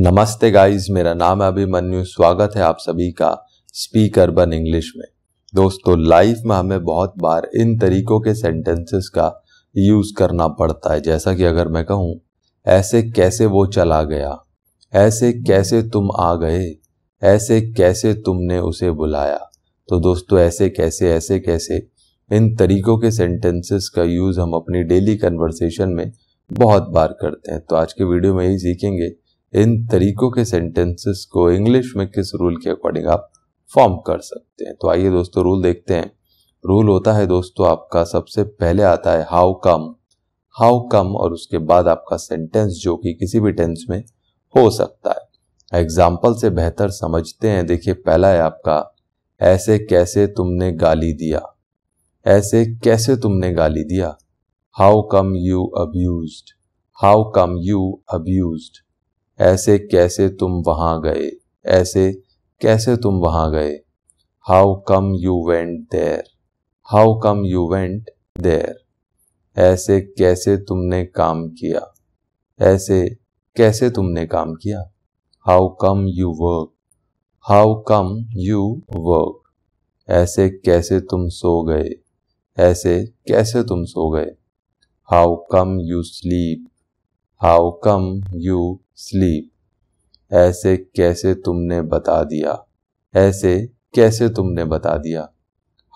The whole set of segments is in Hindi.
नमस्ते गाइस मेरा नाम है अभिमन्यु स्वागत है आप सभी का स्पीक अर्बन इंग्लिश में दोस्तों लाइफ में हमें बहुत बार इन तरीकों के सेंटेंसेस का यूज़ करना पड़ता है जैसा कि अगर मैं कहूँ ऐसे कैसे वो चला गया ऐसे कैसे तुम आ गए ऐसे कैसे तुमने उसे बुलाया तो दोस्तों ऐसे कैसे ऐसे कैसे इन तरीकों के सेंटेंसेस का यूज़ हम अपनी डेली कन्वर्सेशन में बहुत बार करते हैं तो आज के वीडियो में यही सीखेंगे इन तरीकों के सेंटेंसेस को इंग्लिश में किस रूल के अकॉर्डिंग आप फॉर्म कर सकते हैं तो आइए दोस्तों रूल देखते हैं रूल होता है दोस्तों आपका सबसे पहले आता है हाउ कम हाउ कम और उसके बाद आपका सेंटेंस जो कि किसी भी टेंस में हो सकता है एग्जाम्पल से बेहतर समझते हैं देखिए पहला है आपका ऐसे कैसे तुमने गाली दिया ऐसे कैसे तुमने गाली दिया how come you abuse how come you abuse ऐसे कैसे तुम वहां गए ऐसे कैसे तुम वहां गए how come you went there how come you went there ऐसे कैसे तुमने काम किया ऐसे कैसे तुमने काम किया how come you work how come you work ऐसे कैसे तुम सो गए ऐसे कैसे तुम सो गए how come you sleep how come you sleep ऐसे कैसे तुमने बता दिया ऐसे कैसे तुमने बता दिया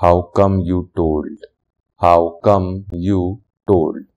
how come you told how come you told